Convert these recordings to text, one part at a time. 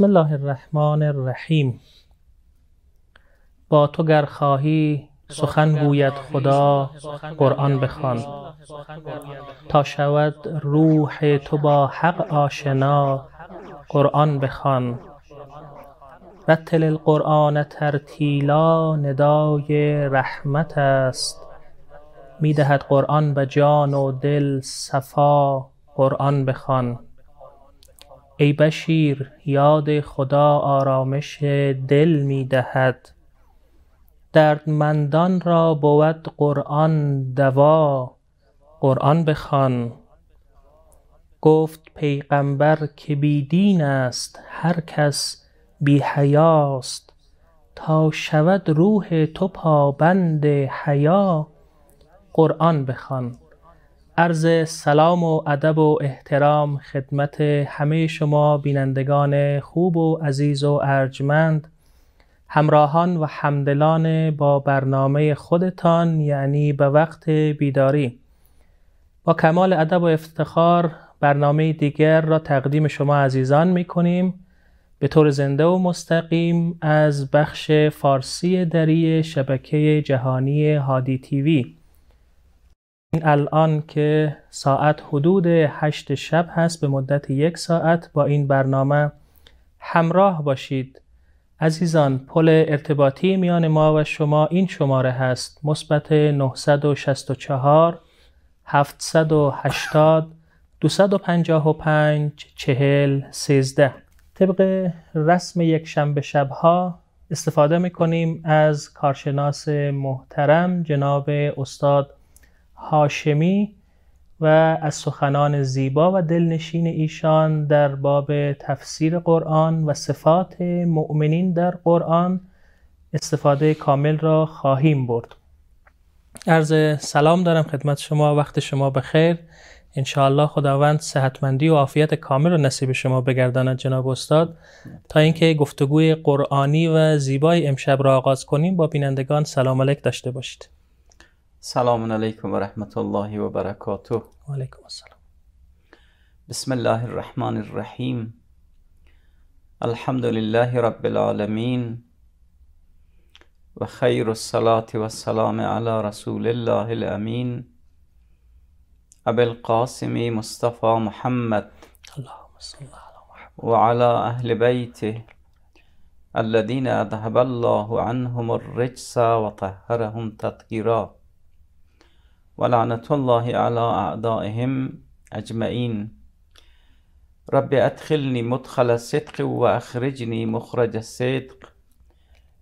بسم الله الرحمن الرحیم با تو گر خواهی سخن گوید خدا قرآن بخوان تا شود روح تو با حق آشنا قرآن بخوان رتل القرآن ترتیلا ندای رحمت است میدهد قرآن به جان و دل صفا قرآن بخوان ای بشیر یاد خدا آرامش دل می دهد دردمندان را بود قرآن دوا قرآن بخوان گفت پیغمبر که بی دین است هر کس بی حیاست تا شود روح تو پابند حیا قرآن بخوان عرض سلام و ادب و احترام خدمت همه شما بینندگان خوب و عزیز و ارجمند همراهان و همدلان با برنامه خودتان یعنی به وقت بیداری با کمال ادب و افتخار برنامه دیگر را تقدیم شما عزیزان می کنیم به طور زنده و مستقیم از بخش فارسی دری شبکه جهانی هادی تیوی این الان که ساعت حدود هشت شب هست به مدت یک ساعت با این برنامه همراه باشید عزیزان پل ارتباطی میان ما و شما این شماره هست مثبت 964 780 255 40 13 طبق رسم یک شنبه شبها استفاده میکنیم از کارشناس محترم جناب استاد هاشمی و از سخنان زیبا و دلنشین ایشان در باب تفسیر قرآن و صفات مؤمنین در قرآن استفاده کامل را خواهیم برد عرض سلام دارم خدمت شما وقت شما بخیر انشاءالله خداوند صحتمندی و عافیت کامل را نصیب شما بگرداند جناب استاد تا اینکه گفتگوی قرآنی و زیبای امشب را آغاز کنیم با بینندگان سلام علیک داشته باشید سلام عليكم ورحمة الله وبركاته وعليكم السلام بسم الله الرحمن الرحيم الحمد لله رب العالمين وخير الصلاة والسلام على رسول الله الأمين أبي القاسم مصطفى محمد اللهم صل على محمد وعلى أهل بيته الذين أذهب الله عنهم الرجس وطهرهم تطهيرا لعنت الله علی اعدائهم اجمعین رب ادخلنی مدخل الصدق اخرجنی مخرج الصدق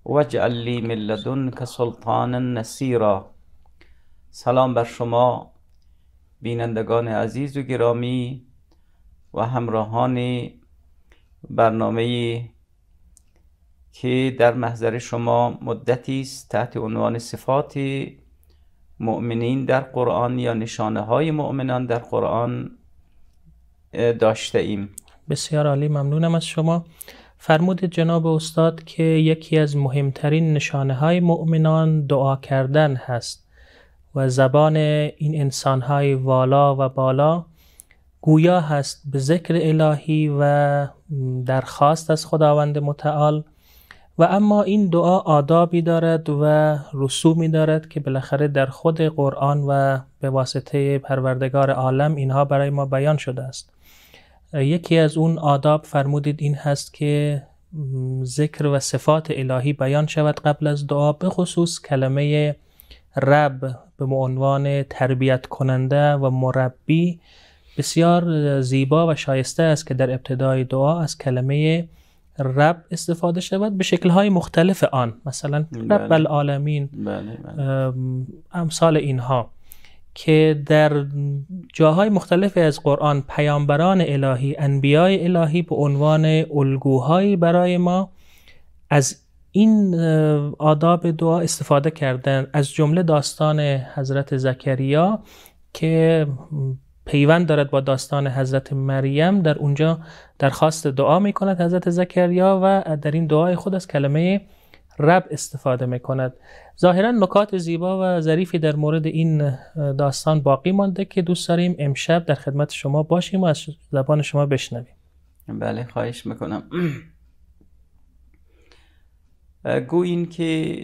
و لی من کسلطان سلطانا نصیرا سلام بر شما بینندگان عزیز و گرامی و همراهان برنامه که در محضر شما مدتی است تحت عنوان صفات مؤمنین در قرآن یا نشانه های مؤمنان در قرآن داشته ایم بسیار عالی ممنونم از شما فرمود جناب استاد که یکی از مهمترین نشانه های مؤمنان دعا کردن هست و زبان این انسان های والا و بالا گویا هست به ذکر الهی و درخواست از خداوند متعال و اما این دعا آدابی دارد و رسومی دارد که بالاخره در خود قرآن و به واسطه پروردگار عالم اینها برای ما بیان شده است یکی از اون آداب فرمودید این هست که ذکر و صفات الهی بیان شود قبل از دعا به خصوص کلمه رب به عنوان تربیت کننده و مربی بسیار زیبا و شایسته است که در ابتدای دعا از کلمه رب استفاده شود به شکلهای مختلف آن مثلا بله. رب العالمین بله، بله. امثال اینها که در جاهای مختلف از قرآن پیامبران الهی انبیای الهی به عنوان الگوهایی برای ما از این آداب دعا استفاده کردن از جمله داستان حضرت زکریا که پیوند دارد با داستان حضرت مریم در اونجا درخواست دعا می کند حضرت زکریا و در این دعای خود از کلمه رب استفاده می کند ظاهرا نکات زیبا و ظریفی در مورد این داستان باقی مانده که دوست داریم امشب در خدمت شما باشیم و از زبان شما بشنویم بله خواهش میکنم گو این که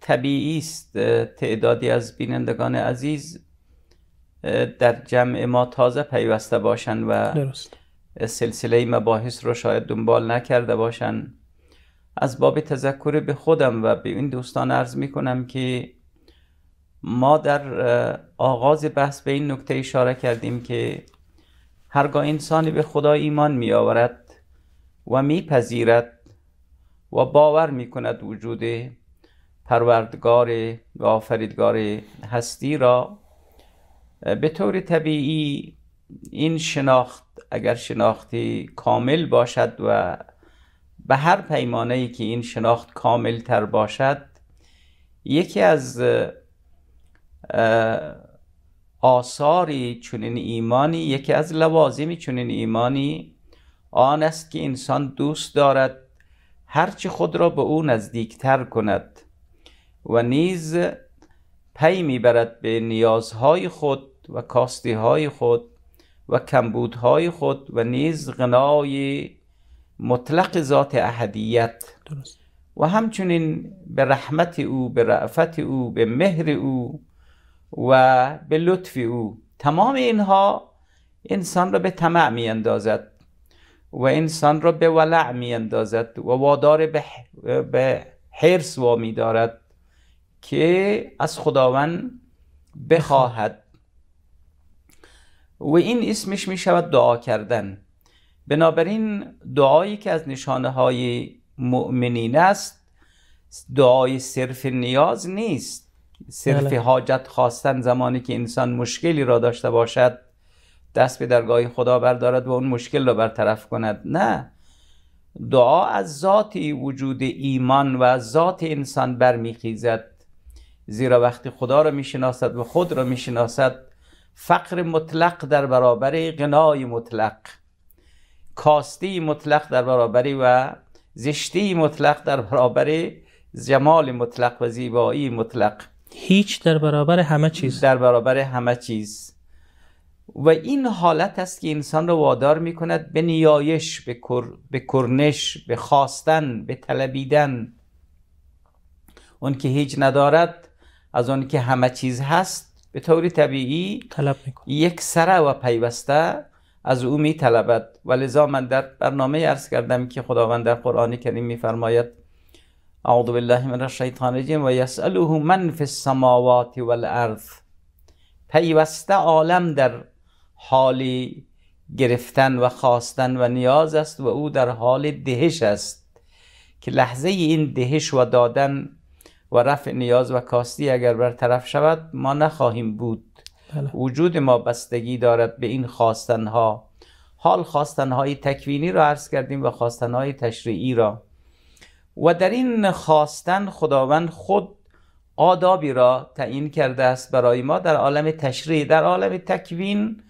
طبیعی است تعدادی از بینندگان عزیز در جمع ما تازه پیوسته باشند و درست. سلسله مباحث رو شاید دنبال نکرده باشن از باب تذکر به خودم و به این دوستان عرض می که ما در آغاز بحث به این نکته اشاره کردیم که هرگاه انسانی به خدا ایمان می آورد و می و باور می کند وجود پروردگار و آفریدگار هستی را به طور طبیعی این شناخت اگر شناختی کامل باشد و به هر پیمانه ای که این شناخت کامل تر باشد یکی از آثاری چنین ایمانی یکی از لوازمی چنین ایمانی آن است که انسان دوست دارد هرچی خود را به او نزدیکتر کند و نیز پی میبرد به نیازهای خود و کاستی های خود و کمبود های خود و نیز غنای مطلق ذات احدیت درست. و همچنین به رحمت او به رعفت او به مهر او و به لطف او تمام اینها انسان را به طمع می اندازد و انسان را به ولع می اندازد و وادار به, به حرس وامی دارد که از خداوند بخواهد و این اسمش می شود دعا کردن بنابراین دعایی که از نشانه های مؤمنین است دعای صرف نیاز نیست صرف بله. حاجت خواستن زمانی که انسان مشکلی را داشته باشد دست به درگاه خدا بردارد و اون مشکل را برطرف کند نه دعا از ذات وجود ایمان و از ذات انسان برمیخیزد زیرا وقتی خدا را میشناسد و خود را میشناسد فقر مطلق در برابر غنای مطلق کاستی مطلق در برابر و زشتی مطلق در برابر جمال مطلق و زیبایی مطلق هیچ در برابر همه چیز در برابر همه چیز و این حالت است که انسان را وادار می کند به نیایش به, کر... به کرنش به خواستن به طلبیدن اون که هیچ ندارد از اون که همه چیز هست به طور طبیعی طلب میکن. یک سره و پیوسته از او می طلبد و لذا من در برنامه عرض کردم که خداوند در قرآن کریم میفرماید اعوذ بالله من الشیطان الرجیم و یسأله من فی السماوات والارض پیوسته عالم در حالی گرفتن و خواستن و نیاز است و او در حال دهش است که لحظه این دهش و دادن و رفع نیاز و کاستی اگر برطرف شود ما نخواهیم بود بله. وجود ما بستگی دارد به این خواستنها حال خواستنهای تکوینی را عرض کردیم و خواستنهای تشریعی را و در این خواستن خداوند خود آدابی را تعیین کرده است برای ما در عالم تشریع در عالم تکوین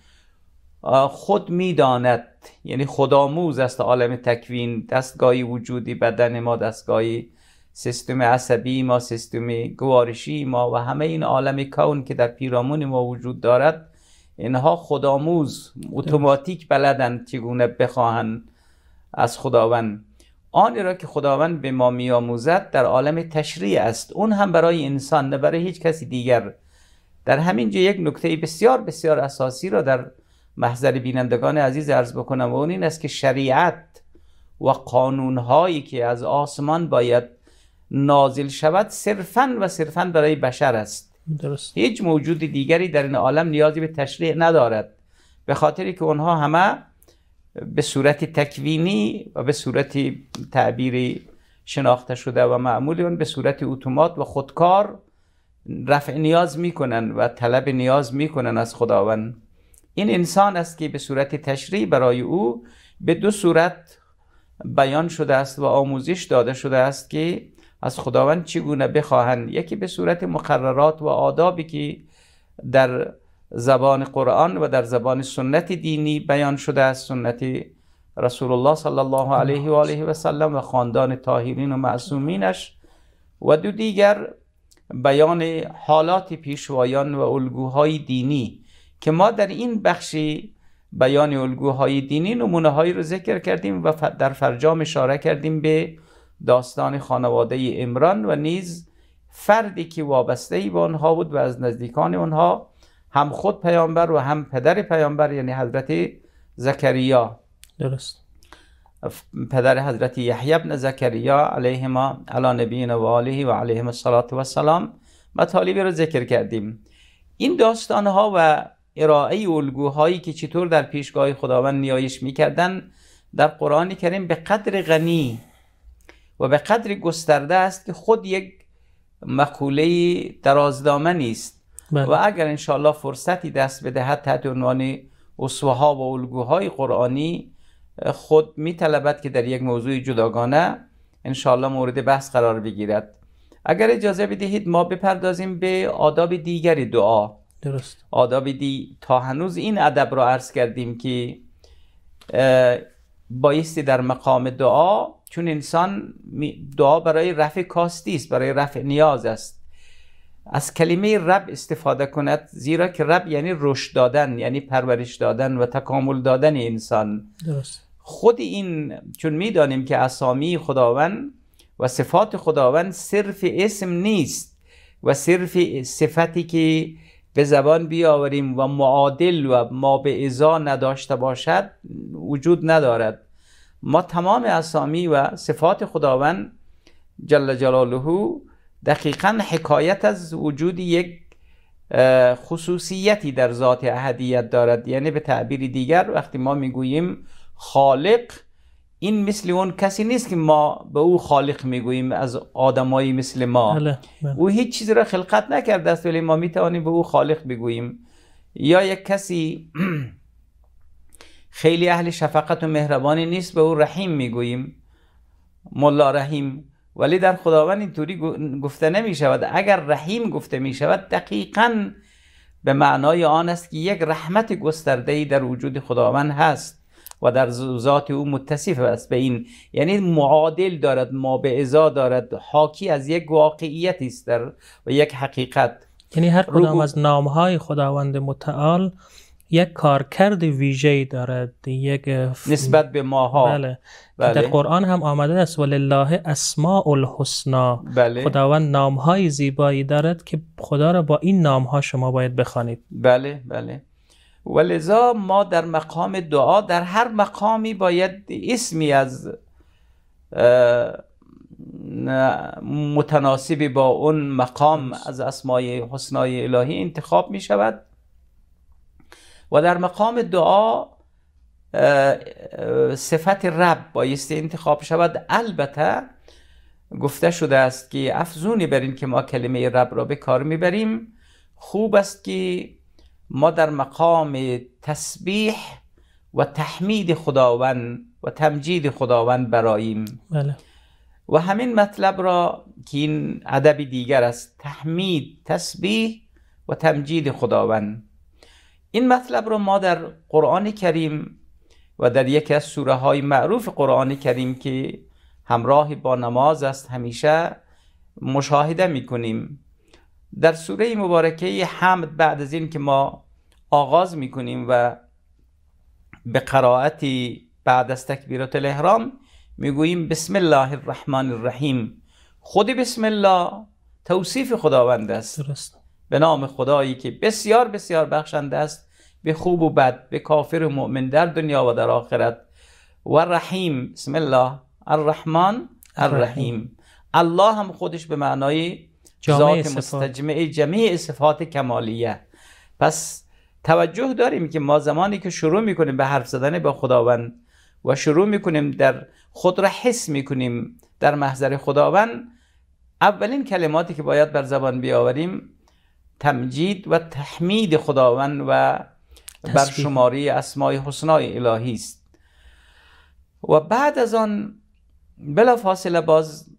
خود میداند یعنی خداموز است عالم تکوین دستگاهی وجودی بدن ما دستگاهی سیستم عصبی ما سیستم گوارشی ما و همه این عالم کون که در پیرامون ما وجود دارد اینها خداموز اتوماتیک بلدن چگونه بخواهند از خداوند آن را که خداوند به ما میآموزد در عالم تشریع است اون هم برای انسان نه برای هیچ کسی دیگر در همین جا یک نکته بسیار بسیار اساسی را در محضر بینندگان عزیز عرض بکنم و اون این است که شریعت و قانونهایی که از آسمان باید نازل شود صرفا و صرفا برای بشر است هیچ موجود دیگری در این عالم نیازی به تشریع ندارد به خاطری که اونها همه به صورت تکوینی و به صورت تعبیری شناخته شده و معمولی اون به صورت اتومات و خودکار رفع نیاز میکنن و طلب نیاز میکنن از خداوند این انسان است که به صورت تشریع برای او به دو صورت بیان شده است و آموزش داده شده است که از خداوند چگونه بخواهند یکی به صورت مقررات و آدابی که در زبان قرآن و در زبان سنت دینی بیان شده است سنت رسول الله صلی الله علیه و آله و سلم و خاندان طاهرین و معصومینش و دو دیگر بیان حالات پیشوایان و الگوهای دینی که ما در این بخشی بیان الگوهای دینی نمونه هایی رو ذکر کردیم و در فرجام اشاره کردیم به داستان خانواده امران و نیز فردی که وابسته ای به آنها بود و از نزدیکان آنها هم خود پیامبر و هم پدر پیامبر یعنی حضرت زکریا درست پدر حضرت یحیی بن زکریا علیهما علی نبینا و آله و علیهم الصلاۃ و السلام مطالبی رو ذکر کردیم این داستان ها و ارائه الگوهایی که چطور در پیشگاه خداوند نیایش میکردن در قرآن کریم به قدر غنی و به قدر گسترده است که خود یک مقوله درازدامه نیست بله. و اگر انشاءالله فرصتی دست بدهد تحت عنوان اصوه ها و الگوهای قرآنی خود می طلبد که در یک موضوع جداگانه انشاءالله مورد بحث قرار بگیرد اگر اجازه بدهید ما بپردازیم به آداب دیگری دعا درست آداب دی تا هنوز این ادب را عرض کردیم که بایستی در مقام دعا چون انسان دعا برای رفع کاستی است برای رفع نیاز است از کلمه رب استفاده کند زیرا که رب یعنی رشد دادن یعنی پرورش دادن و تکامل دادن انسان درست. خود این چون میدانیم که اسامی خداوند و صفات خداوند صرف اسم نیست و صرف صفتی که به زبان بیاوریم و معادل و ما به ازا نداشته باشد وجود ندارد ما تمام اسامی و صفات خداوند جل جلاله دقیقا حکایت از وجود یک خصوصیتی در ذات احدیت دارد یعنی به تعبیر دیگر وقتی ما میگوییم خالق این مثل اون کسی نیست که ما به او خالق میگوییم از آدمایی مثل ما بله، بله. او هیچ چیزی را خلقت نکرده است ولی ما میتوانیم به او خالق بگوییم یا یک کسی خیلی اهل شفقت و مهربانی نیست به او رحیم میگوییم ملا رحیم ولی در خداوند اینطوری گفته نمی شود اگر رحیم گفته می شود دقیقا به معنای آن است که یک رحمت گسترده ای در وجود خداوند هست و در ذات او متصف است به این یعنی معادل دارد ما به ازا دارد حاکی از یک واقعیت است در و یک حقیقت یعنی هر کدام از نام های خداوند متعال یک کارکرد ویژه دارد یک نسبت به ماها بله. بله. در قرآن هم آمده است ولله اسماء الحسنا بله. خداوند های زیبایی دارد که خدا را با این نام ها شما باید بخوانید بله بله ولذا ما در مقام دعا در هر مقامی باید اسمی از متناسبی با اون مقام از اسمای حسنای الهی انتخاب می شود و در مقام دعا صفت رب بایستی انتخاب شود البته گفته شده است که افزونی بر این که ما کلمه رب را به کار میبریم خوب است که ما در مقام تسبیح و تحمید خداوند و تمجید خداوند براییم بله. و همین مطلب را که این ادب دیگر است تحمید تسبیح و تمجید خداوند این مطلب را ما در قرآن کریم و در یکی از سوره های معروف قرآن کریم که همراه با نماز است همیشه مشاهده می کنیم در سوره مبارکه حمد بعد از این که ما آغاز میکنیم و به قرائتی بعد از تکبیرات الاحرام میگوییم بسم الله الرحمن الرحیم خود بسم الله توصیف خداوند است درست. به نام خدایی که بسیار بسیار بخشنده است به خوب و بد به کافر و مؤمن در دنیا و در آخرت و رحیم بسم الله الرحمن الرحیم الله هم خودش به معنای جامعه ذات مستجمع جمعی صفات کمالیه پس توجه داریم که ما زمانی که شروع میکنیم به حرف زدن با خداوند و شروع میکنیم در خود را حس میکنیم در محضر خداوند اولین کلماتی که باید بر زبان بیاوریم تمجید و تحمید خداوند و برشماری اسمای حسنای الهی است و بعد از آن بلا فاصله باز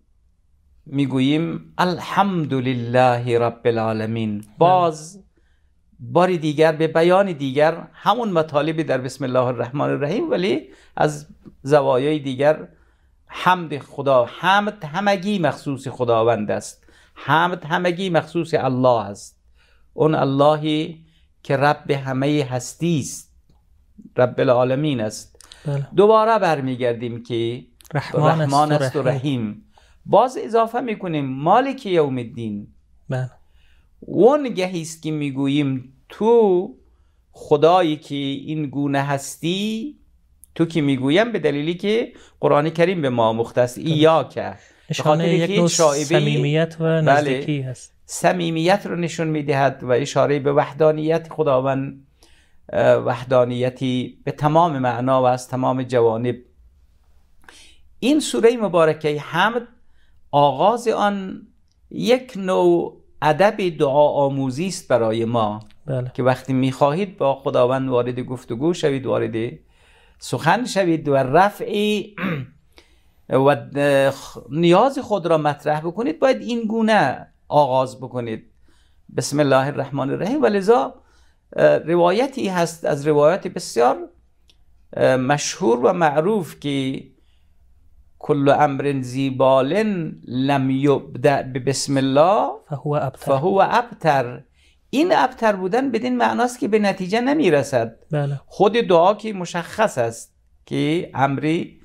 میگوییم الحمدلله رب العالمین باز باری دیگر به بیان دیگر همون مطالب در بسم الله الرحمن الرحیم ولی از زوایای دیگر حمد خدا حمد همگی مخصوص خداوند است حمد همگی مخصوص الله است اون اللهی که رب همه هستی است رب العالمین است بله. دوباره برمیگردیم که رحمان, رحمان است و رحیم باز اضافه میکنیم مالک یوم الدین بله اون که میگوییم تو خدایی که این گونه هستی تو که میگویم به دلیلی که قرآن کریم به ما مختص ایا که نشانه یک نوع سمیمیت و بله. نزدیکی بله. هست سمیمیت رو نشون میدهد و اشاره به وحدانیت خداوند وحدانیتی به تمام معنا و از تمام جوانب این سوره مبارکه حمد آغاز آن یک نوع ادب دعا آموزی است برای ما بله. که وقتی میخواهید با خداوند وارد گفتگو شوید وارد سخن شوید و رفعی و نیاز خود را مطرح بکنید باید این گونه آغاز بکنید بسم الله الرحمن الرحیم و لذا روایتی هست از روایات بسیار مشهور و معروف که کل امر زیبالن لم یبدع به بسم الله فهو ابتر فهو ابتر این ابتر بودن بدین معناست که به نتیجه نمیرسد بله. خود دعا که مشخص است که امری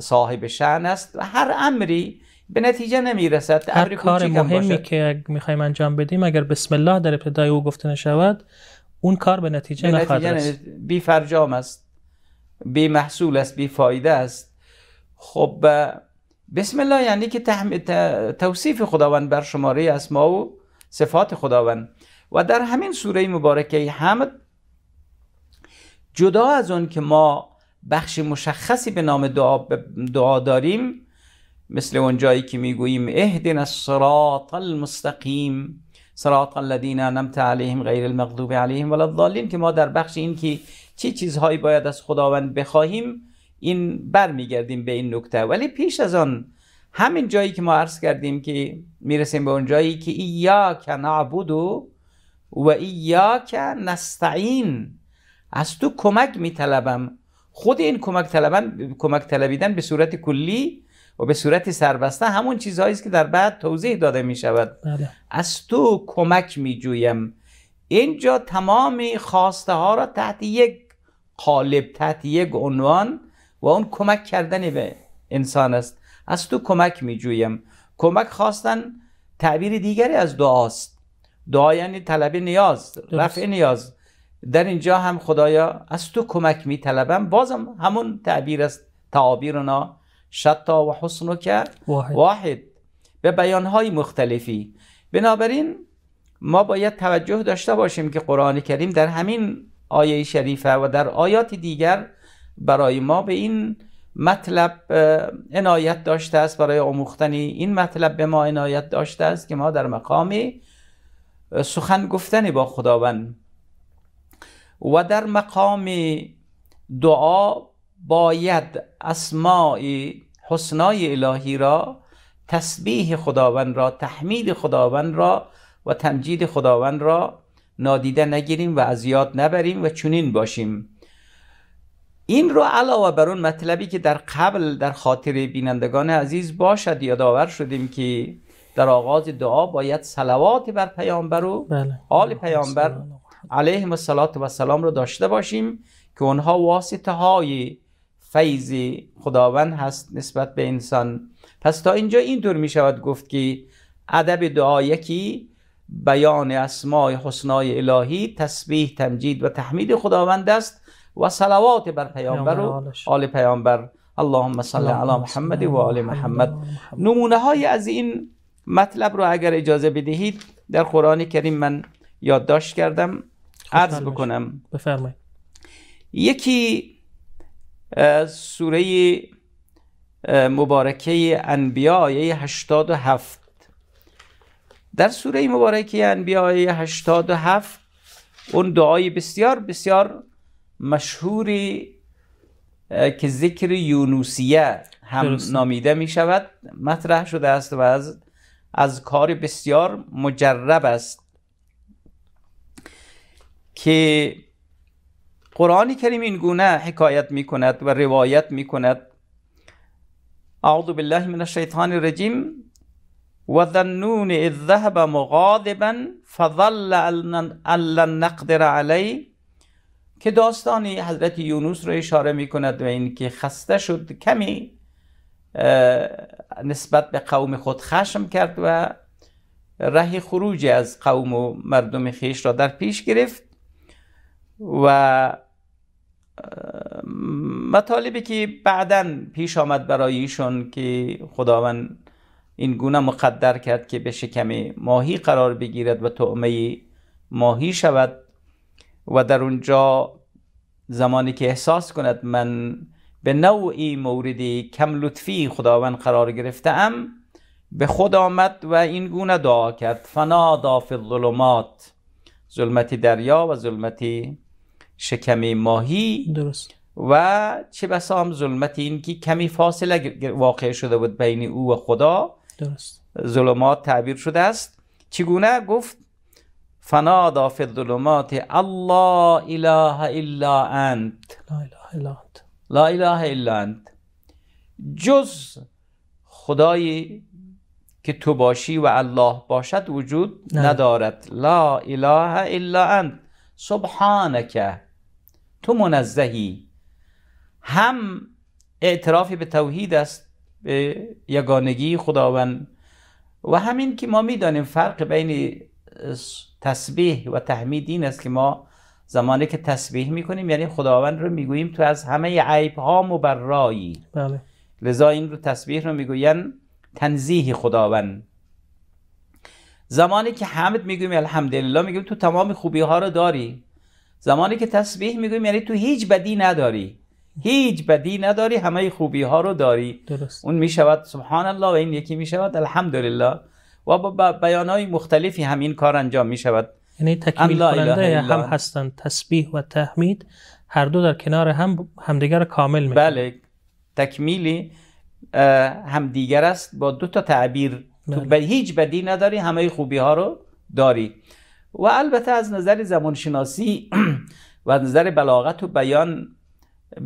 صاحب شعن است و هر امری به نتیجه نمیرسد هر کار مهمی که میخوایم انجام بدیم اگر بسم الله در ابتدای او گفته نشود اون کار به نتیجه, به نتیجه نخواهد رسید بی فرجام است بی محصول است بی فایده است خب بسم الله یعنی که توصیف خداوند بر شماره اسما و صفات خداوند و در همین سوره مبارکه حمد جدا از اون که ما بخش مشخصی به نام دعا, دعا داریم مثل اون جایی که میگوییم اهدن الصراط المستقیم صراط الذین انعمت علیهم غیر المغضوب علیهم ولا الضالین که ما در بخش این که چه چی چیزهایی باید از خداوند بخواهیم این برمیگردیم به این نکته ولی پیش از آن همین جایی که ما عرض کردیم که میرسیم به اون جایی که که نعبود و که نستعین از تو کمک میطلبم خود این کمک طلبن کمک طلبیدن به صورت کلی و به صورت سربسته همون چیزهایی است که در بعد توضیح داده می شود بله. از تو کمک می جویم اینجا تمام خواسته ها را تحت یک قالب تحت یک عنوان و اون کمک کردن به انسان است از تو کمک می جویم کمک خواستن تعبیر دیگری از دعاست دعا یعنی طلب نیاز رفع نیاز در اینجا هم خدایا از تو کمک می طلبم بازم همون تعبیر است تعابیرنا شتا و حسن کرد. واحد. واحد به بیانهای مختلفی بنابراین ما باید توجه داشته باشیم که قرآن کریم در همین آیه شریفه و در آیات دیگر برای ما به این مطلب عنایت داشته است برای آموختن این مطلب به ما عنایت داشته است که ما در مقام سخن گفتن با خداوند و در مقام دعا باید اسمای حسنای الهی را تسبیح خداوند را تحمید خداوند را و تمجید خداوند را نادیده نگیریم و از یاد نبریم و چنین باشیم این رو علاوه بر اون مطلبی که در قبل در خاطر بینندگان عزیز باشد یادآور شدیم که در آغاز دعا باید صلوات بر پیامبر و بله. آل پیامبر علیه مسلات و سلام رو داشته باشیم که اونها واسطه های فیض خداوند هست نسبت به انسان پس تا اینجا این اینطور می شود گفت که ادب دعا یکی بیان اسماع حسنای الهی تسبیح تمجید و تحمید خداوند است و صلوات بر پیامبر و آل پیامبر اللهم صل علی محمد و آل محمد نمونه های از این مطلب رو اگر اجازه بدهید در قرآن کریم من یادداشت کردم عرض بکنم بفرمایید یکی سوره مبارکه انبیا آیه 87 در سوره مبارکه انبیاء آیه 87 اون دعای بسیار بسیار مشهوری که ذکر یونوسیه هم نامیده می شود مطرح شده است و از, از کار بسیار مجرب است که قرآن کریم این گونه حکایت می کند و روایت می کند اعوذ بالله من الشیطان الرجیم و ذنون اذ ذهب مغاضبا فظل ان نقدر علیه که داستانی حضرت یونس رو اشاره می کند و اینکه خسته شد کمی نسبت به قوم خود خشم کرد و ره خروج از قوم و مردم خیش را در پیش گرفت و مطالبی که بعدا پیش آمد برای ایشون که خداوند این گونه مقدر کرد که به شکم ماهی قرار بگیرد و تعمه ماهی شود و در اونجا زمانی که احساس کند من به نوعی موردی کم لطفی خداوند قرار ام به خود آمد و این گونه دعا کرد فنا فی الظلمات ظلمت دریا و ظلمت شکم ماهی درست و چه بسا هم ظلمت این که کمی فاصله واقع شده بود بین او و خدا ظلمات تعبیر شده است چگونه گفت فنادا فی الظلمات الله اله الا انت لا اله الا انت لا اله الا انت جز خدایی که تو باشی و الله باشد وجود ندارد لا اله الا انت سبحانک تو منزهی هم اعترافی به توحید است به یگانگی خداوند و همین که ما میدانیم فرق بین تسبیح و تحمید این است که ما زمانی که تسبیح میکنیم یعنی خداوند رو میگوییم تو از همه عیب ها مبرایی بله. لذا این رو تسبیح رو میگوین تنزیه خداوند زمانی که حمد میگویم الحمدلله میگویم تو تمام خوبی ها رو داری زمانی که تسبیح میگویم یعنی تو هیچ بدی نداری هیچ بدی نداری همه خوبی ها رو داری درست. اون میشود سبحان الله و این یکی میشود الحمدلله و با های مختلفی همین کار انجام می شود یعنی تکمیل کننده هم هستند تسبیح و تحمید هر دو در کنار هم همدیگر کامل می بله تکمیلی همدیگر است با دو تا تعبیر تو بله. هیچ بدی نداری همه خوبی ها رو داری و البته از نظر شناسی و از نظر بلاغت و بیان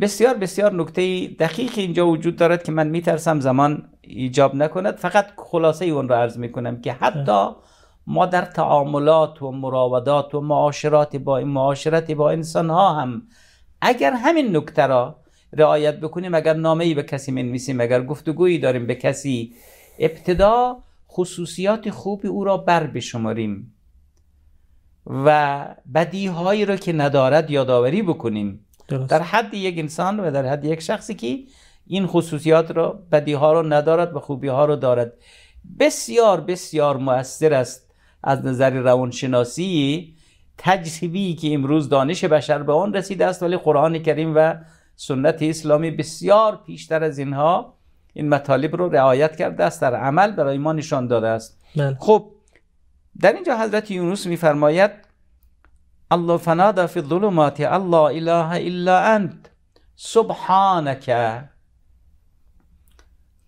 بسیار بسیار نکته دقیق اینجا وجود دارد که من میترسم زمان ایجاب نکند فقط خلاصه اون را عرض میکنم که حتی ما در تعاملات و مراودات و معاشرات با معاشرت با انسان ها هم اگر همین نکته را رعایت بکنیم اگر نامه ای به کسی منویسیم اگر گفتگویی داریم به کسی ابتدا خصوصیات خوبی او را بر بشماریم و بدیهایی را که ندارد یادآوری بکنیم در حد یک انسان و در حد یک شخصی که این خصوصیات رو بدی ها رو ندارد و خوبی ها رو دارد بسیار بسیار مؤثر است از نظر روانشناسی تجربی که امروز دانش بشر به آن رسیده است ولی قرآن کریم و سنت اسلامی بسیار پیشتر از اینها این مطالب رو رعایت کرده است در عمل برای ما نشان داده است بله. خب در اینجا حضرت یونس میفرماید الله فنادى في الظلمات الله اله الا انت. سبحانك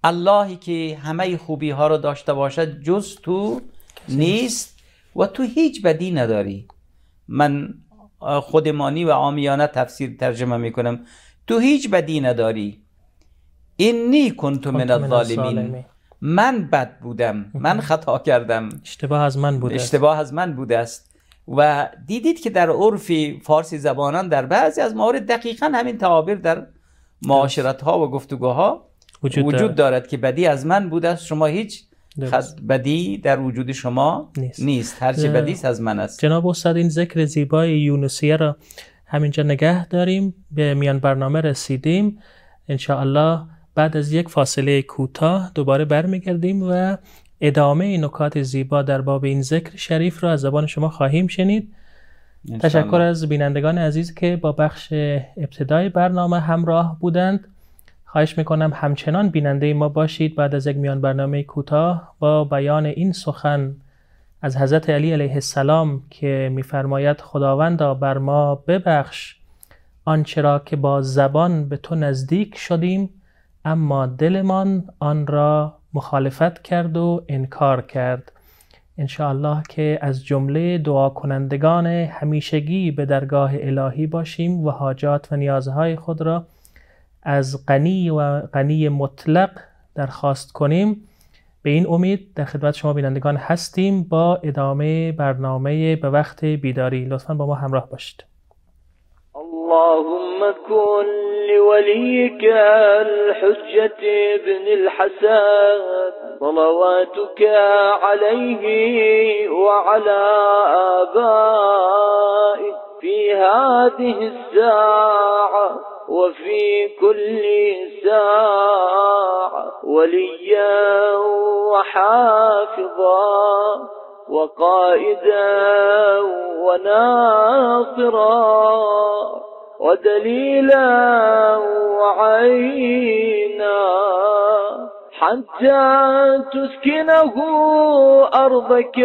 اللهی که همه خوبی ها رو داشته باشد جز تو نیست و تو هیچ بدی نداری من خودمانی و عامیانه تفسیر ترجمه میکنم تو هیچ بدی نداری اینی کنت من الظالمین من بد بودم من خطا کردم اشتباه از من بود. اشتباه از من بوده است و دیدید که در عرف فارسی زبانان در بعضی از موارد دقیقا همین تعابیر در معاشرت ها و گفتگوها وجود, وجود دارد که بدی از من بود است شما هیچ بدی در وجود شما نیست, نیست. هرچی بدی از من است جناب استاد این ذکر زیبای یونسیه را همینجا نگه داریم به میان برنامه رسیدیم انشاءالله بعد از یک فاصله کوتاه دوباره برمیگردیم و ادامه نکات زیبا در باب این ذکر شریف را از زبان شما خواهیم شنید تشکر از بینندگان عزیز که با بخش ابتدای برنامه همراه بودند خواهش میکنم همچنان بیننده ما باشید بعد از یک میان برنامه کوتاه با بیان این سخن از حضرت علی علیه السلام که میفرماید خداوندا بر ما ببخش آنچه را که با زبان به تو نزدیک شدیم اما دلمان آن را مخالفت کرد و انکار کرد الله که از جمله دعا کنندگان همیشگی به درگاه الهی باشیم و حاجات و نیازهای خود را از غنی و غنی مطلق درخواست کنیم به این امید در خدمت شما بینندگان هستیم با ادامه برنامه به وقت بیداری لطفا با ما همراه باشید اللهم كن لوليك الحجة ابن الحسن صلواتك عليه وعلى آبائه في هذه الساعة وفي كل ساعة وليا وحافظا وقائدا وناصرا ودليلا وعينا حتى تسكنه أرضك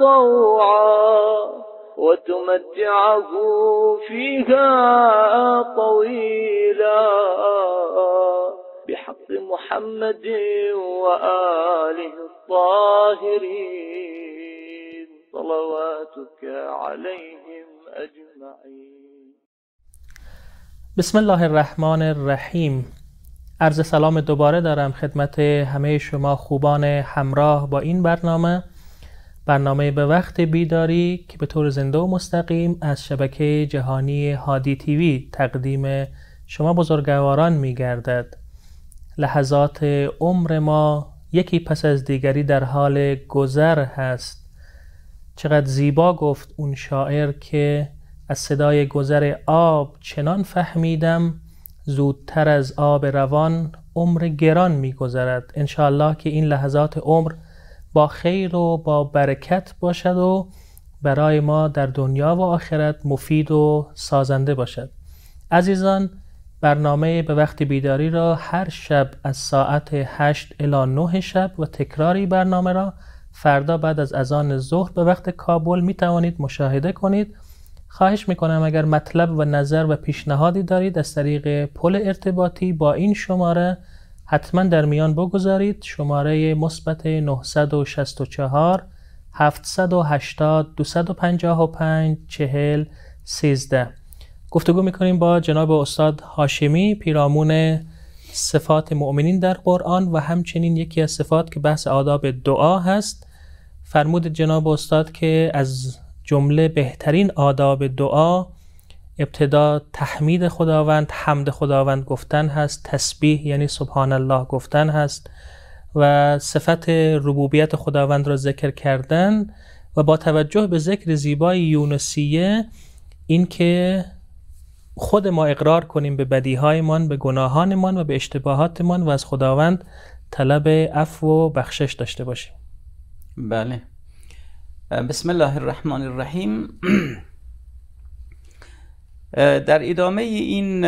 طوعا وتمتعه فيها طويلا بحق محمد وآله الطاهرين صلواتك عليهم أجمعين بسم الله الرحمن الرحیم عرض سلام دوباره دارم خدمت همه شما خوبان همراه با این برنامه برنامه به وقت بیداری که به طور زنده و مستقیم از شبکه جهانی هادی تیوی تقدیم شما بزرگواران می گردد لحظات عمر ما یکی پس از دیگری در حال گذر هست چقدر زیبا گفت اون شاعر که از صدای گذر آب چنان فهمیدم زودتر از آب روان عمر گران میگذرد انشاالله که این لحظات عمر با خیر و با برکت باشد و برای ما در دنیا و آخرت مفید و سازنده باشد عزیزان برنامه به وقت بیداری را هر شب از ساعت 8 الی 9 شب و تکراری برنامه را فردا بعد از اذان ظهر به وقت کابل می توانید مشاهده کنید خواهش میکنم اگر مطلب و نظر و پیشنهادی دارید از طریق پل ارتباطی با این شماره حتما در میان بگذارید شماره مثبت 964 780 255 40 13 گفتگو میکنیم با جناب استاد هاشمی پیرامون صفات مؤمنین در قرآن و همچنین یکی از صفات که بحث آداب دعا هست فرمود جناب استاد که از جمله بهترین آداب دعا ابتدا تحمید خداوند حمد خداوند گفتن هست تسبیح یعنی سبحان الله گفتن هست و صفت ربوبیت خداوند را ذکر کردن و با توجه به ذکر زیبای یونسیه اینکه خود ما اقرار کنیم به بدیهایمان به گناهانمان و به اشتباهاتمان و از خداوند طلب عفو و بخشش داشته باشیم بله بسم الله الرحمن الرحیم در ادامه این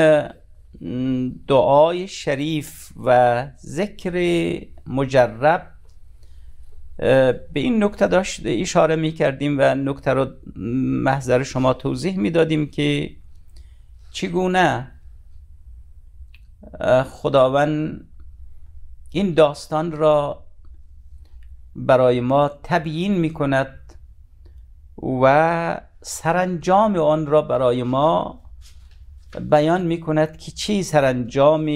دعای شریف و ذکر مجرب به این نکته داشت اشاره می کردیم و نکته رو محضر شما توضیح می دادیم که چگونه خداوند این داستان را برای ما تبیین می کند و سرانجام آن را برای ما بیان می کند که چی سرانجام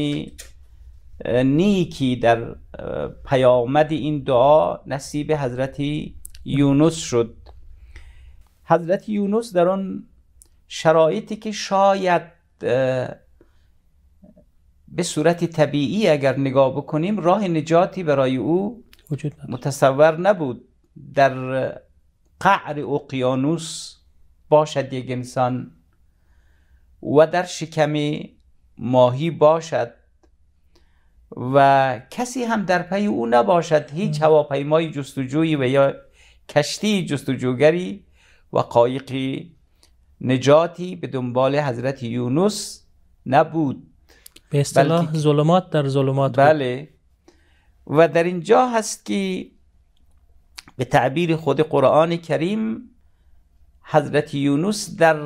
نیکی در پیامد این دعا نصیب حضرت یونس شد حضرت یونس در آن شرایطی که شاید به صورت طبیعی اگر نگاه بکنیم راه نجاتی برای او وجود متصور نبود در قعر اقیانوس باشد یک انسان و در شکم ماهی باشد و کسی هم در پی او نباشد هیچ هواپیمای جستجویی و یا کشتی جستجوگری و قایقی نجاتی به دنبال حضرت یونس نبود به اصطلاح ظلمات در ظلمات بله و در اینجا هست که به تعبیر خود قرآن کریم حضرت یونس در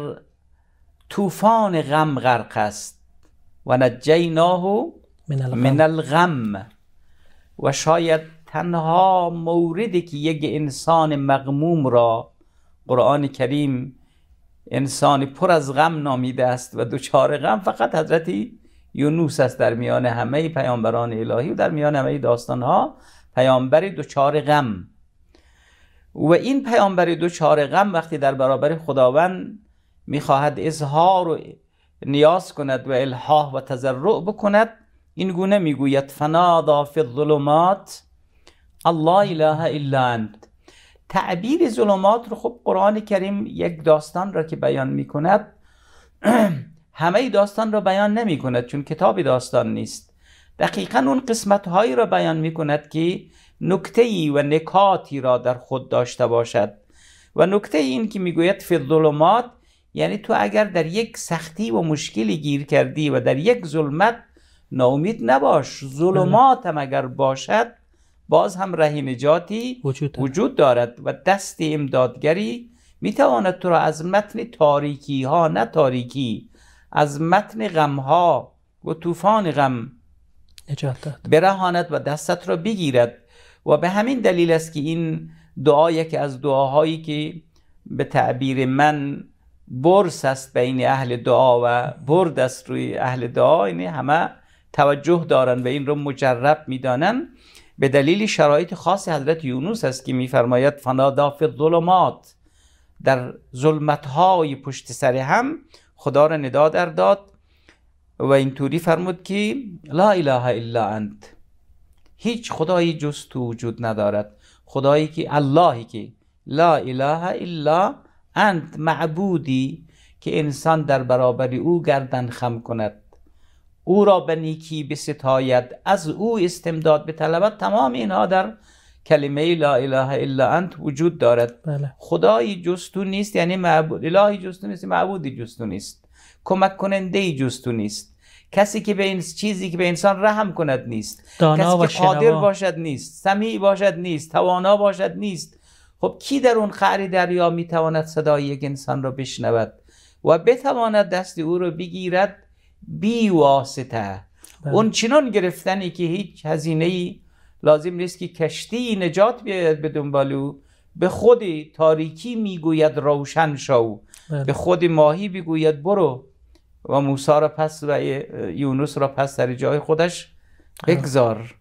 طوفان غم غرق است و نجیناه من الغم و شاید تنها موردی که یک انسان مغموم را قرآن کریم انسان پر از غم نامیده است و دچار غم فقط حضرت یونوس است در میان همه پیامبران الهی و در میان همه داستان ها پیامبری دچار غم و این پیامبر چهار غم وقتی در برابر خداوند میخواهد اظهار و نیاز کند و الحاح و تضرع بکند این گونه میگوید فنادا فی الظلمات الله اله الا انت تعبیر ظلمات رو خب قرآن کریم یک داستان را که بیان کند همه داستان را بیان نمی کند چون کتاب داستان نیست دقیقا اون قسمت هایی را بیان می کند که نکته و نکاتی را در خود داشته باشد و نکته این که میگوید فی الظلمات یعنی تو اگر در یک سختی و مشکلی گیر کردی و در یک ظلمت ناامید نباش بله. ظلمات هم اگر باشد باز هم رهی نجاتی وجود, وجود دارد و دست امدادگری میتواند تو را از متن تاریکی ها نه تاریکی از متن غم ها و طوفان غم نجات برهاند و دستت را بگیرد و به همین دلیل است که این دعا یکی از دعاهایی که به تعبیر من برس است بین اهل دعا و برد است روی اهل دعا اینه یعنی همه توجه دارن و این رو مجرب میدانن به دلیل شرایط خاص حضرت یونس است که میفرماید فنادا فی ظلمات در ظلمت های پشت سر هم خدا را ندا در داد و اینطوری فرمود که لا اله الا انت هیچ خدایی جز تو وجود ندارد خدایی که اللهی که لا اله الا انت معبودی که انسان در برابر او گردن خم کند او را به نیکی بستاید از او استمداد به طلبت تمام اینها در کلمه لا اله الا انت وجود دارد بله. خدایی جستو نیست یعنی معبود الهی جستو نیست معبودی جستو نیست کمک کننده جستو نیست کسی که به این چیزی که به انسان رحم کند نیست کسی که قادر باشد نیست سمیع باشد نیست توانا باشد نیست خب کی در اون قعر دریا میتواند صدای یک انسان را بشنود و بتواند دست او را بگیرد بی واسطه بله. اون چنان گرفتنی که هیچ هزینه ای لازم نیست که کشتی نجات بیاید به دنبال او به خود تاریکی میگوید روشن شو بله. به خود ماهی بگوید برو و موسی را پس و یونس را پس در جای خودش بگذار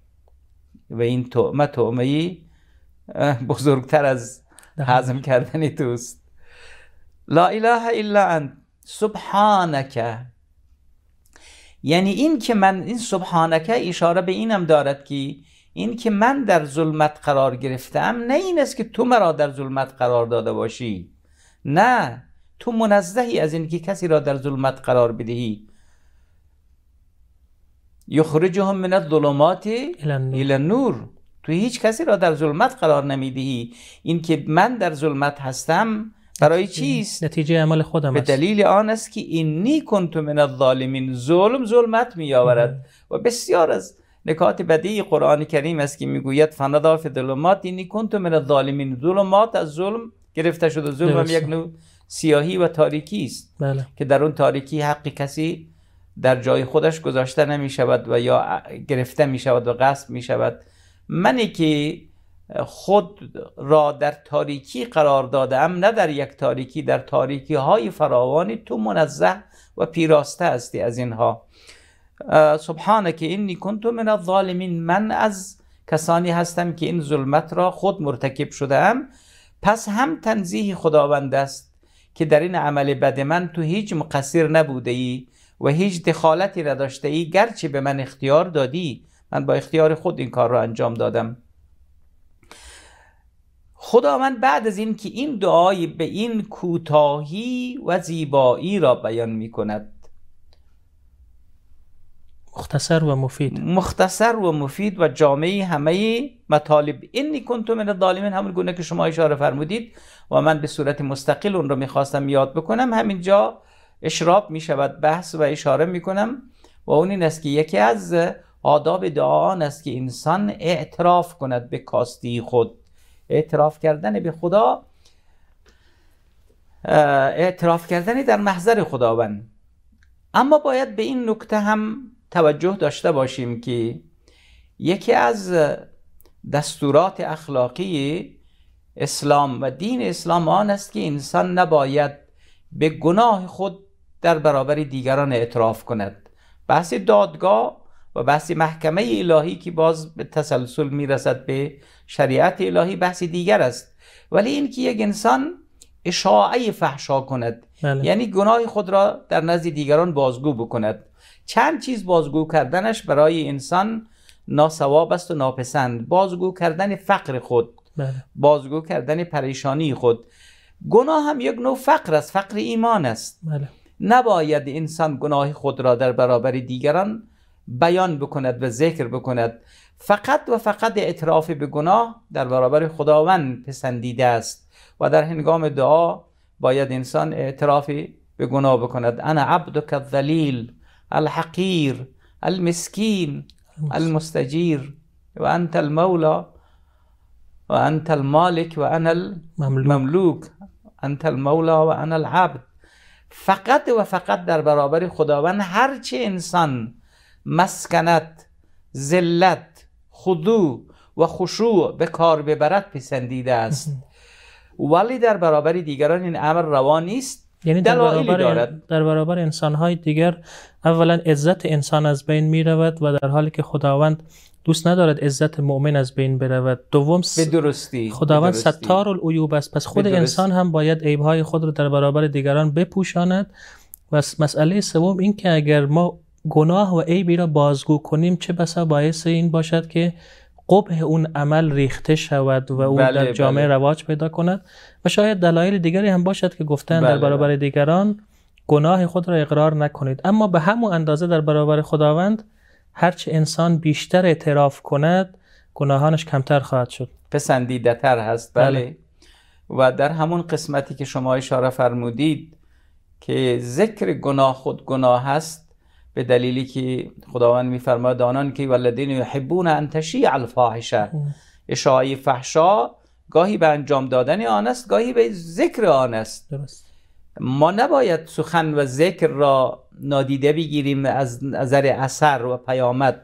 و این تعمه تعمه ای بزرگتر از حزم کردن توست لا اله الا انت سبحانک یعنی این که من این سبحانکه اشاره به اینم دارد که این که من در ظلمت قرار گرفتم نه این است که تو مرا در ظلمت قرار داده باشی نه تو منزهی از اینکه کسی را در ظلمت قرار بدهی یخرجهم من الظلمات الی النور تو هیچ کسی را در ظلمت قرار نمیدهی اینکه من در ظلمت هستم برای چیست نتیجه عمل خودم به دلیل آن است که این کنتو من الظالمین ظلم ظلمت آورد و بسیار از نکات بدی قرآن کریم است که میگوید فنداف ظلمات اینی کنت من الظالمین ظلمات از ظلم گرفته شده ظلم یک نوع سیاهی و تاریکی است بله. که در اون تاریکی حق کسی در جای خودش گذاشته نمی شود و یا گرفته می شود و غصب می شود منی که خود را در تاریکی قرار دادم نه در یک تاریکی در تاریکی های فراوانی تو منزه و پیراسته هستی از اینها سبحانه که این کنتو من الظالمین من از کسانی هستم که این ظلمت را خود مرتکب شدم پس هم تنزیه خداوند است که در این عمل بد من تو هیچ مقصر نبوده ای و هیچ دخالتی نداشته ای گرچه به من اختیار دادی من با اختیار خود این کار را انجام دادم خدا من بعد از این که این دعای به این کوتاهی و زیبایی را بیان می کند مختصر و مفید مختصر و مفید و جامعه همه مطالب اینی کنتم من الظالمین همون گونه که شما اشاره فرمودید و من به صورت مستقل اون رو میخواستم یاد بکنم همینجا اشراب میشود بحث و اشاره میکنم و اون این است که یکی از آداب دعا است که انسان اعتراف کند به کاستی خود اعتراف کردن به خدا اعتراف کردنی در محضر خداوند اما باید به این نکته هم توجه داشته باشیم که یکی از دستورات اخلاقی اسلام و دین اسلام آن است که انسان نباید به گناه خود در برابر دیگران اعتراف کند بحث دادگاه و بحث محکمه الهی که باز به تسلسل میرسد به شریعت الهی بحث دیگر است ولی این که یک انسان اشاعه فحشا کند بله. یعنی گناه خود را در نزد دیگران بازگو بکند چند چیز بازگو کردنش برای انسان ناسواب است و ناپسند بازگو کردن فقر خود بله. بازگو کردن پریشانی خود گناه هم یک نوع فقر است فقر ایمان است بله. نباید انسان گناه خود را در برابر دیگران بیان بکند و ذکر بکند فقط و فقط اعتراف به گناه در برابر خداوند پسندیده است و در هنگام دعا باید انسان اعتراف به گناه بکند انا عبدک الذلیل الحقير المسكين المستجير وأنت المولى وأنت المالك وأنا المملوك أنت المولى وأنا العبد فقط وفقط در برابر خداوند هرچه انسان مسکنت ذلت خضوع و خشوع به کار ببرد پسندیده است ولی در برابر دیگران این امر روا نیست یعنی در برابر, در انسانهای دیگر اولا عزت انسان از بین می رود و در حالی که خداوند دوست ندارد عزت مؤمن از بین برود دوم به درستی خداوند ستار العیوب است پس خود انسان هم باید عیبهای خود را در برابر دیگران بپوشاند و مسئله سوم این که اگر ما گناه و عیبی را بازگو کنیم چه بسا باعث این باشد که قبه اون عمل ریخته شود و اون در بله، جامعه بله. رواج پیدا کند و شاید دلایل دیگری هم باشد که گفتن در بله، برابر دیگران گناه خود را اقرار نکنید اما به همون اندازه در برابر خداوند هرچه انسان بیشتر اعتراف کند گناهانش کمتر خواهد شد پسندیده تر هست بله. و در همون قسمتی که شما اشاره فرمودید که ذکر گناه خود گناه هست به دلیلی که خداوند میفرماید آنان که ولدین یحبون ان تشیع الفاحشه اشاعه فحشا گاهی به انجام دادن آن است گاهی به ذکر آن است ما نباید سخن و ذکر را نادیده بگیریم از نظر اثر و پیامد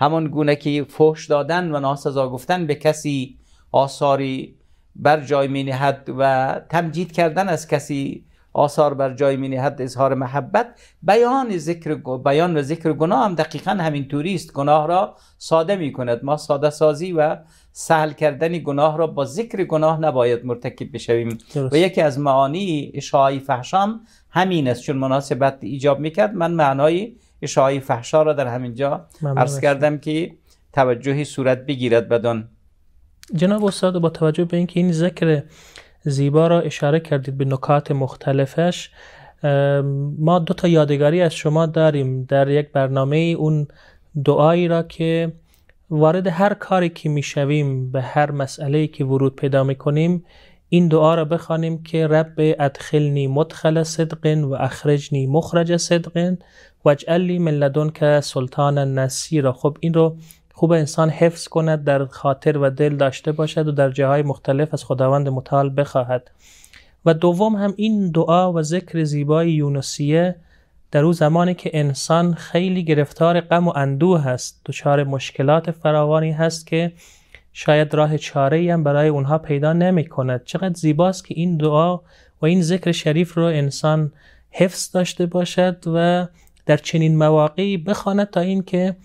همان گونه که فحش دادن و ناسزا گفتن به کسی آثاری بر جای می و تمجید کردن از کسی آثار بر جای می نهد اظهار محبت بیان ذکر بیان و ذکر گناه هم دقیقا همین توریست گناه را ساده می کند ما ساده سازی و سهل کردن گناه را با ذکر گناه نباید مرتکب بشویم و یکی از معانی اشاعی فحشام همین است چون مناسبت ایجاب میکرد من معنای اشاعی فحشا را در جا عرض کردم که توجهی صورت بگیرد بدان جناب استاد با توجه به اینکه این ذکر زیبا را اشاره کردید به نکات مختلفش ما دو تا یادگاری از شما داریم در یک برنامه اون دعایی را که وارد هر کاری که میشویم به هر مسئله که ورود پیدا کنیم این دعا را بخوانیم که رب ادخلنی مدخل صدقین و اخرجنی مخرج صدقین و اجعلی من که سلطان نصیر خب این رو خوب انسان حفظ کند در خاطر و دل داشته باشد و در جاهای مختلف از خداوند متعال بخواهد و دوم هم این دعا و ذکر زیبای یونسیه در او زمانی که انسان خیلی گرفتار غم و اندوه هست دچار مشکلات فراوانی هست که شاید راه چاره هم برای اونها پیدا نمی کند چقدر زیباست که این دعا و این ذکر شریف رو انسان حفظ داشته باشد و در چنین مواقعی بخواند تا اینکه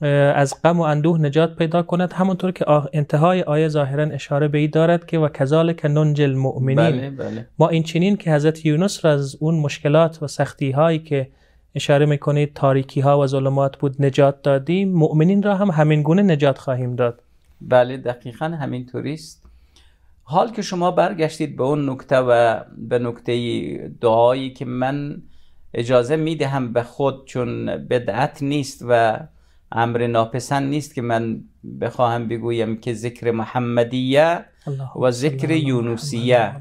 از غم و اندوه نجات پیدا کند همونطور که انتهای آیه ظاهرا اشاره به ای دارد که و کذالک ننج المؤمنین بله بله. ما این چنین که حضرت یونس را از اون مشکلات و سختی هایی که اشاره میکنید تاریکی ها و ظلمات بود نجات دادیم مؤمنین را هم همین گونه نجات خواهیم داد بله دقیقا همینطوری حال که شما برگشتید به اون نکته و به نکته دعایی که من اجازه میدهم به خود چون بدعت نیست و امر ناپسند نیست که من بخواهم بگویم که ذکر محمدیه و ذکر یونوسیه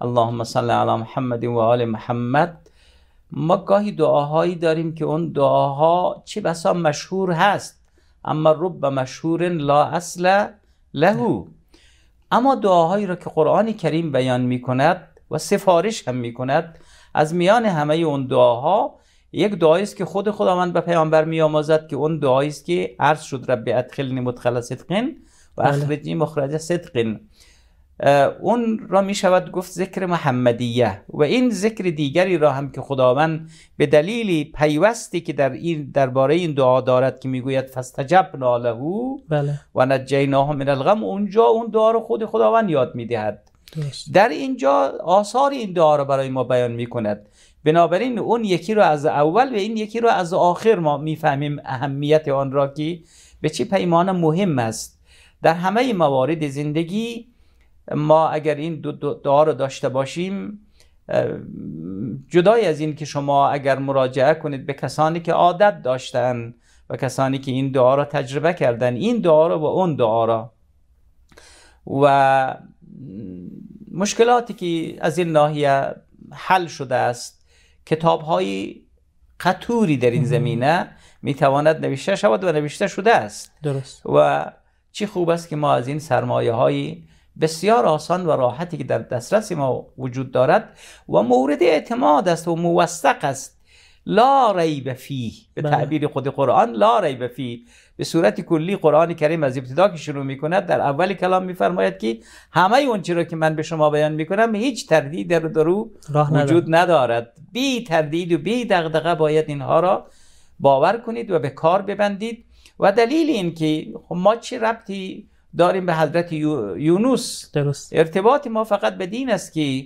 اللهم صل علی محمد و آل محمد ما گاهی دعاهایی داریم که اون دعاها چه بسا مشهور هست اما رب مشهور لا اصل له اما دعاهایی را که قرآن کریم بیان می کند و سفارش هم می کند از میان همه اون دعاها یک دعایی است که خود خداوند به پیامبر میامازد که اون دعایی است که عرض شد رب ادخلنی مدخل صدق و بله. اخرجنی مخرج صدق اون را می شود گفت ذکر محمدیه و این ذکر دیگری را هم که خداوند به دلیل پیوستی که در این درباره این دعا دارد که میگوید ناله او بله. و نجیناه من الغم اونجا اون دعا رو خود خداوند یاد میدهد در اینجا آثار این دعا را برای ما بیان می کند بنابراین اون یکی رو از اول و این یکی رو از آخر ما میفهمیم اهمیت آن را که به چه پیمان مهم است در همه موارد زندگی ما اگر این دو دعا رو داشته باشیم جدای از این که شما اگر مراجعه کنید به کسانی که عادت داشتن و کسانی که این دعا را تجربه کردن این دعا را و اون دعا را و مشکلاتی که از این ناحیه حل شده است کتاب های قطوری در این زمینه میتواند نوشته شود و نوشته شده است درست و چی خوب است که ما از این سرمایه های بسیار آسان و راحتی که در دسترس ما وجود دارد و مورد اعتماد است و موثق است لا ریب فیه به بله. تعبیر خود قرآن لا ریب فیه به صورت کلی قرآن کریم از ابتدا که شروع میکند در اول کلام میفرماید که همه اون چیزی که من به شما بیان میکنم هیچ تردید در درو وجود ندارد بی تردید و بی دغدغه باید اینها را باور کنید و به کار ببندید و دلیل این که خب ما چه ربطی داریم به حضرت یونس درست ارتباط ما فقط به دین است که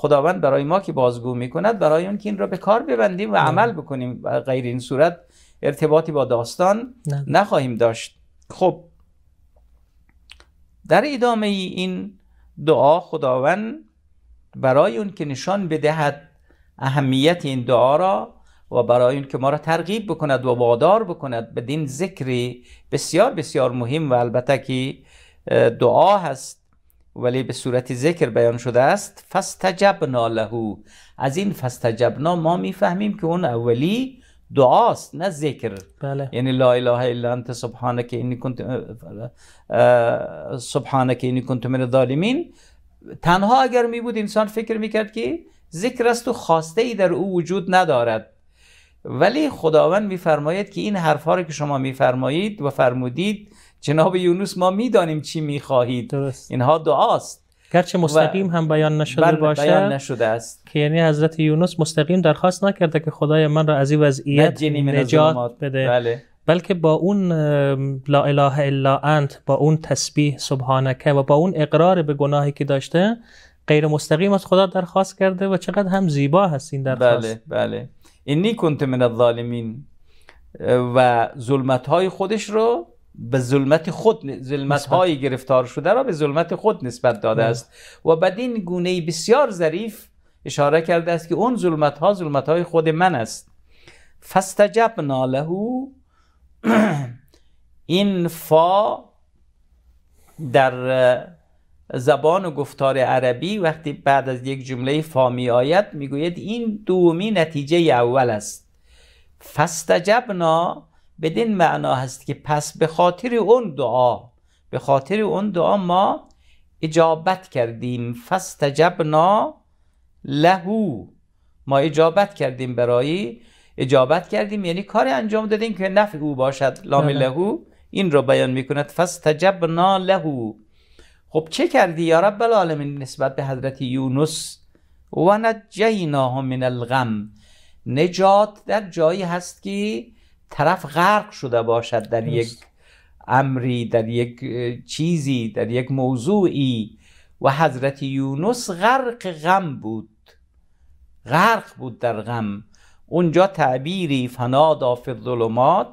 خداوند برای ما که بازگو میکند برای اون که این را به کار ببندیم و عمل بکنیم و غیر این صورت ارتباطی با داستان نخواهیم داشت خب در ادامه این دعا خداوند برای اون که نشان بدهد اهمیت این دعا را و برای اون که ما را ترغیب بکند و وادار بکند به دین ذکری بسیار بسیار مهم و البته که دعا هست ولی به صورت ذکر بیان شده است فستجبنا له از این فستجبنا ما میفهمیم که اون اولی دعاست نه ذکر بله. یعنی لا اله الا انت سبحانک انی کنت سبحانک کنت من الظالمین تنها اگر می بود انسان فکر میکرد که ذکر است و خواسته ای در او وجود ندارد ولی خداوند میفرماید که این حرفها رو که شما میفرمایید و فرمودید جناب یونس ما میدانیم چی میخواهید درست. اینها دعاست گرچه مستقیم هم بیان نشده بل... باشه بیان نشده است که یعنی حضرت یونس مستقیم درخواست نکرده که خدای من را از این وضعیت نجات بده بله. بلکه با اون لا اله الا انت با اون تسبیح سبحانکه و با اون اقرار به گناهی که داشته غیر مستقیم از خدا درخواست کرده و چقدر هم زیبا هست این درخواست بله بله اینی کنت من الظالمین و ظلمت های خودش رو به ظلمت خود ظلمت های گرفتار شده را به ظلمت خود نسبت داده است و بدین گونه بسیار ظریف اشاره کرده است که اون ظلمت ها ظلمت های خود من است فاستجبنا له این فا در زبان و گفتار عربی وقتی بعد از یک جمله فا می آید گوید این دومی نتیجه اول است نا بدین معنا هست که پس به خاطر اون دعا به خاطر اون دعا ما اجابت کردیم فستجبنا لهو ما اجابت کردیم برای اجابت کردیم یعنی کار انجام دادیم که نفع او باشد لام لهو این رو بیان میکند فستجبنا لهو خب چه کردی یا رب العالمین نسبت به حضرت یونس و نجیناه من الغم نجات در جایی هست که طرف غرق شده باشد در یک امری در یک چیزی در یک موضوعی و حضرت یونس غرق غم بود غرق بود در غم اونجا تعبیری فنا فی الظلمات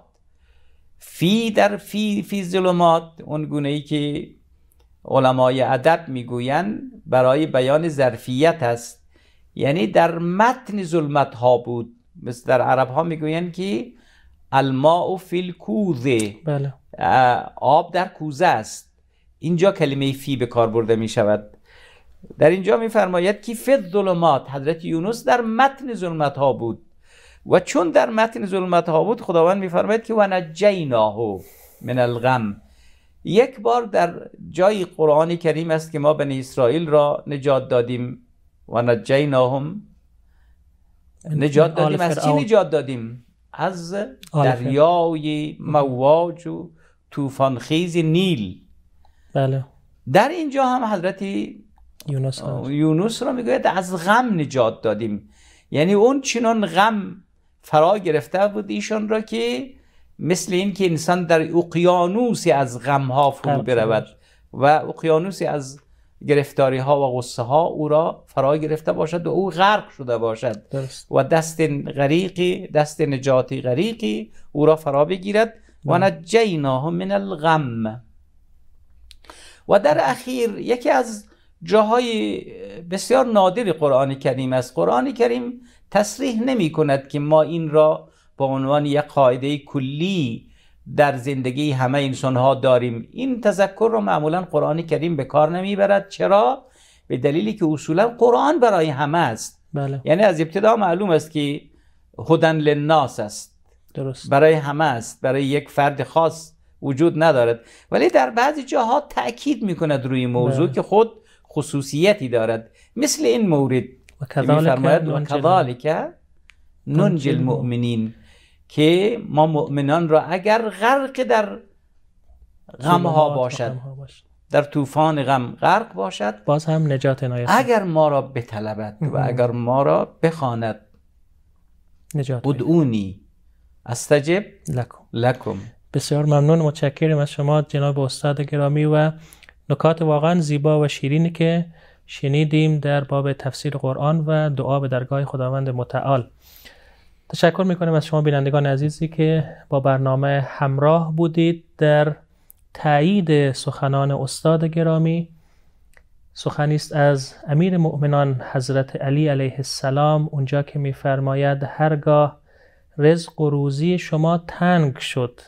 فی در فی فی ظلمات اون گونه ای که علمای ادب میگویند برای بیان ظرفیت است یعنی در متن ظلمت ها بود مثل در عرب ها میگویند که الماء فی الکوزه بله. آب در کوزه است اینجا کلمه فی به کار برده می شود در اینجا میفرماید که فی ظلمات حضرت یونس در متن ظلمت ها بود و چون در متن ظلمت ها بود خداوند میفرماید که و نجیناه من الغم یک بار در جای قرآن کریم است که ما بنی اسرائیل را نجات دادیم و نجیناهم یعنی نجات دادیم از چی نجات دادیم از دریای مواج و توفانخیز نیل بله در اینجا هم حضرت یونس, یونس را میگوید از غم نجات دادیم یعنی اون چنان غم فرا گرفته بود ایشان را که مثل این که انسان در اقیانوسی از غمها فرو برود و اقیانوسی از گرفتاری ها و غصه ها او را فرا گرفته باشد و او غرق شده باشد و دست غریقی دست نجاتی غریقی او را فرا بگیرد و بله. نجیناه من الغم و در اخیر یکی از جاهای بسیار نادر قرآن کریم است قرآن کریم تصریح نمی کند که ما این را به عنوان یک قاعده کلی در زندگی همه انسان ها داریم این تذکر رو معمولا قرآن کریم به کار نمیبرد چرا به دلیلی که اصولا قرآن برای همه است بله. یعنی از ابتدا معلوم است که خودن للناس است درست. برای همه است برای یک فرد خاص وجود ندارد ولی در بعضی جاها تاکید میکند روی موضوع بله. که خود خصوصیتی دارد مثل این مورد و کذالک ننجل المؤمنین که ما مؤمنان را اگر غرق در غم ها باشد در طوفان غم غرق باشد باز هم نجات نایست اگر ما را بطلبد و اگر ما را بخواند نجات بدونی استجب لکم لکم بسیار ممنون متشکرم از شما جناب استاد گرامی و نکات واقعا زیبا و شیرینی که شنیدیم در باب تفسیر قرآن و دعا به درگاه خداوند متعال تشکر میکنیم از شما بینندگان عزیزی که با برنامه همراه بودید در تایید سخنان استاد گرامی سخنیست از امیر مؤمنان حضرت علی علیه السلام اونجا که میفرماید هرگاه رزق و روزی شما تنگ شد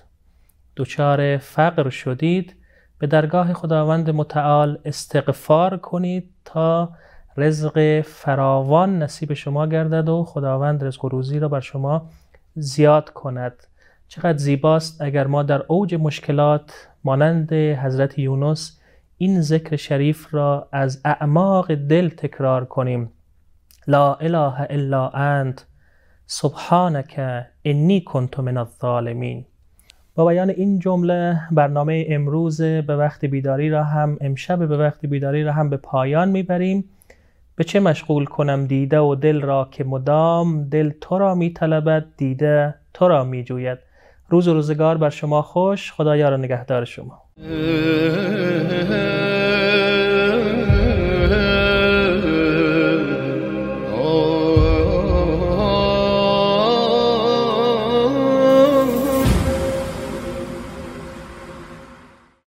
دچار فقر شدید به درگاه خداوند متعال استغفار کنید تا رزق فراوان نصیب شما گردد و خداوند رزق و روزی را بر شما زیاد کند چقدر زیباست اگر ما در اوج مشکلات مانند حضرت یونس این ذکر شریف را از اعماق دل تکرار کنیم لا اله الا انت سبحانک انی کنت من الظالمین با بیان این جمله برنامه امروز به وقت بیداری را هم امشب به وقت بیداری را هم به پایان میبریم به چه مشغول کنم دیده و دل را که مدام دل تو را می طلبد دیده تو را می جوید روز و روزگار بر شما خوش خدایا را نگهدار شما